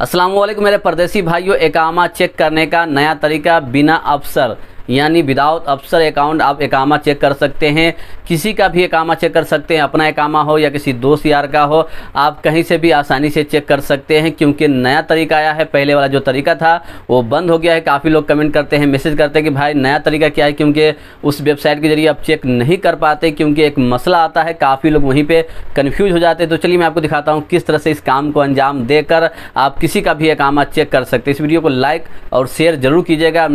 असलम मेरे परदेसी भाइयों एकामा चेक करने का नया तरीका बिना अफसर यानी विदाउट अफसर अकाउंट आप एकामा चेक कर सकते हैं किसी का भी एकामा चेक कर सकते हैं अपना एकामा हो या किसी दोस्त यार का हो आप कहीं से भी आसानी से चेक कर सकते हैं क्योंकि नया तरीका आया है पहले वाला जो तरीका था वो बंद हो गया है काफ़ी लोग कमेंट करते हैं मैसेज करते हैं कि भाई नया तरीका क्या है क्योंकि उस वेबसाइट के जरिए आप चेक नहीं कर पाते क्योंकि एक मसला आता है काफ़ी लोग वहीं पर कन्फ्यूज हो जाते हैं तो चलिए मैं आपको दिखाता हूँ किस तरह से इस काम को अंजाम देकर आप किसी का भी एकामा चेक कर सकते हैं इस वीडियो को लाइक और शेयर जरूर कीजिएगा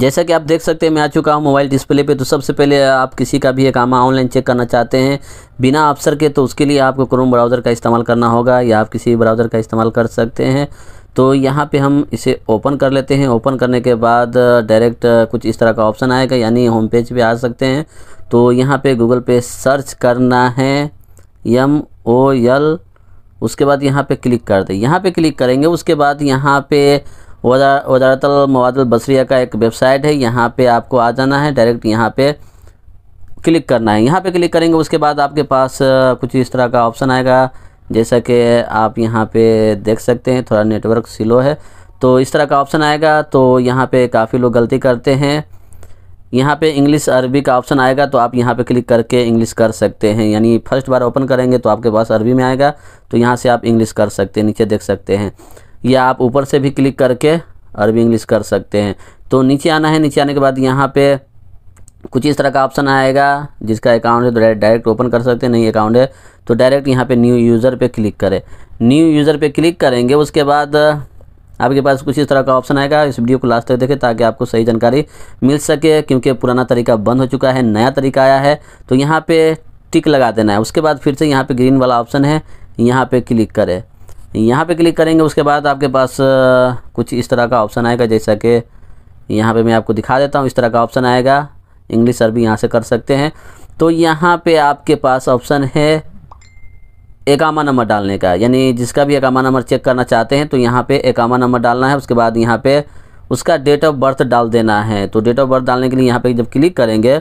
जैसा कि आप देख सकते हैं मैं आ चुका हूँ मोबाइल डिस्प्ले पे तो सबसे पहले आप किसी का भी एक आमा ऑनलाइन चेक करना चाहते हैं बिना अफसर के तो उसके लिए आपको क्रोम ब्राउज़र का इस्तेमाल करना होगा या आप किसी ब्राउज़र का इस्तेमाल कर सकते हैं तो यहाँ पे हम इसे ओपन कर लेते हैं ओपन करने के बाद डायरेक्ट कुछ इस तरह का ऑप्शन आएगा यानी होम पेज पर आ सकते हैं तो यहाँ पर गूगल पे सर्च करना है यम ओ एल उसके बाद यहाँ पर क्लिक कर दें यहाँ पर क्लिक करेंगे उसके बाद यहाँ पर वजारत मवादल बसरिया का एक वेबसाइट है यहाँ पे आपको आ जाना है डायरेक्ट यहाँ पे क्लिक करना है यहाँ पे क्लिक करेंगे उसके बाद आपके पास कुछ इस तरह का ऑप्शन आएगा जैसा कि आप यहाँ पे देख सकते हैं थोड़ा नेटवर्क स्लो है तो इस तरह का ऑप्शन आएगा तो यहाँ पे काफ़ी लोग गलती करते हैं यहाँ पे इंग्लिश अरबी का ऑप्शन आएगा तो आप यहाँ पे क्लिक करके इंग्लिश कर सकते हैं यानी फर्स्ट बार ओपन करेंगे तो आपके पास अरबी में आएगा तो यहाँ से आप इंग्लिश कर सकते हैं नीचे देख सकते हैं या आप ऊपर से भी क्लिक करके अरबी इंग्लिश कर सकते हैं तो नीचे आना है नीचे आने के बाद यहाँ पे कुछ इस तरह का ऑप्शन आएगा जिसका अकाउंट है तो डायरेक्ट ओपन कर सकते हैं नहीं अकाउंट है तो डायरेक्ट यहाँ पे न्यू यूज़र पे क्लिक करें न्यू यूज़र पे क्लिक करेंगे उसके बाद आपके पास कुछ इस तरह का ऑप्शन आएगा इस वीडियो को लास्ट तक देखें ताकि आपको सही जानकारी मिल सके क्योंकि पुराना तरीका बंद हो चुका है नया तरीका आया है तो यहाँ पर टिक लगा देना है उसके बाद फिर से यहाँ पर ग्रीन वाला ऑप्शन है यहाँ पर क्लिक करें यहाँ पे क्लिक करेंगे उसके बाद आपके पास कुछ इस तरह का ऑप्शन आएगा जैसा कि यहाँ पे मैं आपको दिखा देता हूँ इस तरह का ऑप्शन आएगा इंग्लिश अरबी यहाँ से कर सकते हैं तो यहाँ पे आपके पास ऑप्शन है एकामा नंबर डालने का यानी जिसका भी एकामा नंबर चेक करना चाहते हैं तो यहाँ पर एकामा नंबर डालना है उसके बाद यहाँ पर उसका डेट ऑफ बर्थ डाल देना है तो डेट ऑफ बर्थ डालने के लिए यहाँ पर जब क्लिक करेंगे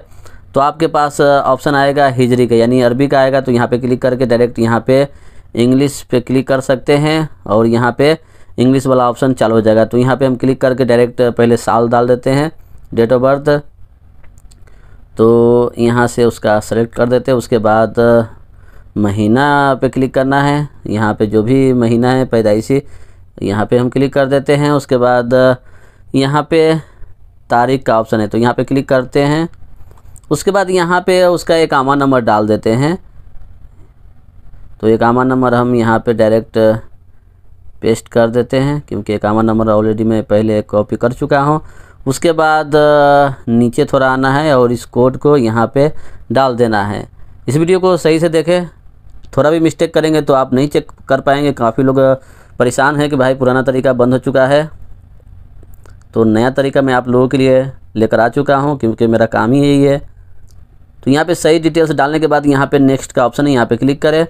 तो आपके पास ऑप्शन आएगा हिजरी का यानी अरबी का आएगा तो यहाँ पे क्लिक करके डायरेक्ट यहाँ पे इंग्लिश पे क्लिक कर सकते हैं और यहाँ पे इंग्लिश वाला ऑप्शन चालू हो जाएगा तो यहाँ पे हम क्लिक करके डायरेक्ट पहले साल डाल देते हैं डेट ऑफ बर्थ तो यहाँ से उसका सेलेक्ट कर देते हैं उसके बाद महीना पे क्लिक करना है यहाँ पे जो भी महीना है पैदाइशी यहाँ पे हम क्लिक कर देते हैं उसके बाद यहाँ पे तारीख का ऑप्शन है तो यहाँ पे क्लिक करते हैं उसके बाद यहाँ पे उसका एक आमा नंबर डाल देते हैं तो इक्यावन नंबर हम यहाँ पे डायरेक्ट पेस्ट कर देते हैं क्योंकि इक्यावन नंबर ऑलरेडी मैं पहले कॉपी कर चुका हूँ उसके बाद नीचे थोड़ा आना है और इस कोड को यहाँ पे डाल देना है इस वीडियो को सही से देखें थोड़ा भी मिस्टेक करेंगे तो आप नहीं चेक कर पाएंगे काफ़ी लोग परेशान हैं कि भाई पुराना तरीका बंद हो चुका है तो नया तरीका मैं आप लोगों के लिए लेकर आ चुका हूँ क्योंकि मेरा काम ही यही है तो यहाँ पे सही डिटेल्स डालने के बाद यहाँ पे नेक्स्ट का ऑप्शन है यहाँ पे क्लिक करें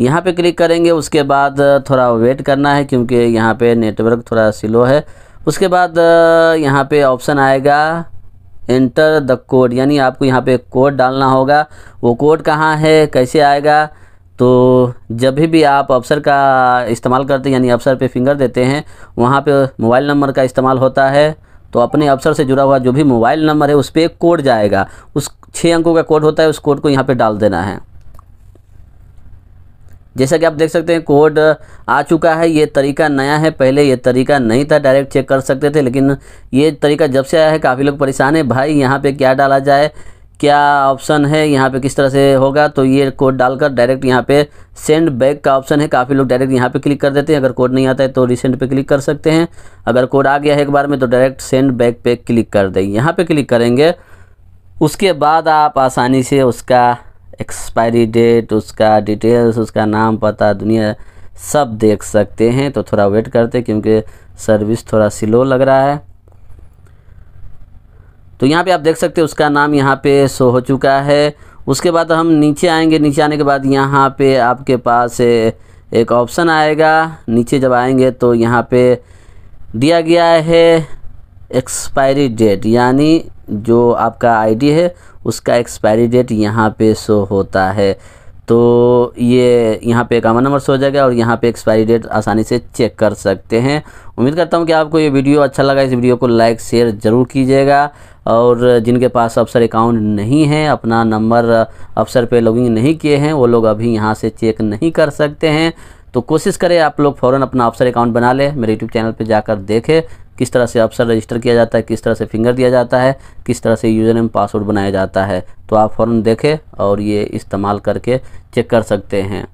यहाँ पे क्लिक करेंगे उसके बाद थोड़ा वेट करना है क्योंकि यहाँ पे नेटवर्क थोड़ा स्लो है उसके बाद यहाँ पे ऑप्शन आएगा इंटर द कोड यानी आपको यहाँ पे कोड डालना होगा वो कोड कहाँ है कैसे आएगा तो जब भी भी आप अफसर का इस्तेमाल करते यानी अफसर पे फिंगर देते हैं वहाँ पे मोबाइल नंबर का इस्तेमाल होता है तो अपने अफसर से जुड़ा हुआ जो भी मोबाइल नंबर है उस पर कोड जाएगा उस छः अंकों का कोड होता है उस कोड को यहाँ पर डाल देना है जैसा कि आप देख सकते हैं कोड आ चुका है ये तरीका नया है पहले ये तरीका नहीं था डायरेक्ट चेक कर सकते थे लेकिन ये तरीका जब से आया है काफ़ी लोग परेशान है भाई यहाँ पे क्या डाला जाए क्या ऑप्शन है यहाँ पे किस तरह से होगा तो ये कोड डालकर डायरेक्ट यहाँ पे सेंड बैक का ऑप्शन है काफ़ी लोग डायरेक्ट यहाँ पे क्लिक कर देते हैं अगर कोड नहीं आता है तो रिसेंट पे क्लिक कर सकते हैं अगर कोड आ गया है एक बार में तो डायरेक्ट सेंड बैक पे क्लिक कर दें यहाँ पे क्लिक करेंगे उसके बाद आप आसानी से उसका एक्सपायरी डेट उसका डिटेल्स उसका नाम पता दुनिया सब देख सकते हैं तो थोड़ा वेट करते क्योंकि सर्विस थोड़ा स्लो लग रहा है तो यहाँ पे आप देख सकते हैं उसका नाम यहाँ पे शो हो चुका है उसके बाद हम नीचे आएंगे नीचे आने के बाद यहाँ पे आपके पास एक ऑप्शन आएगा नीचे जब आएंगे तो यहाँ पे दिया गया है एक्सपायरी डेट यानी जो आपका आईडी है उसका एक्सपायरी डेट यहाँ पे शो होता है तो ये यहाँ पे अकाउंट नंबर शो हो जाएगा और यहाँ पे एक्सपायरी डेट आसानी से चेक कर सकते हैं उम्मीद करता हूँ कि आपको ये वीडियो अच्छा लगा इस वीडियो को लाइक शेयर ज़रूर कीजिएगा और जिनके पास अफसर अकाउंट नहीं है अपना नंबर अफसर पे लॉगिन नहीं किए हैं वो लोग अभी यहाँ से चेक नहीं कर सकते हैं तो कोशिश करें आप लोग फ़ौरन अपना अफसर अकाउंट बना लें मेरे यूट्यूब चैनल पर जाकर देखें किस तरह से अफसर रजिस्टर किया जाता है किस तरह से फिंगर दिया जाता है किस तरह से यूज़र एम पासवर्ड बनाया जाता है तो आप फ़ौरन देखें और ये इस्तेमाल करके चेक कर सकते हैं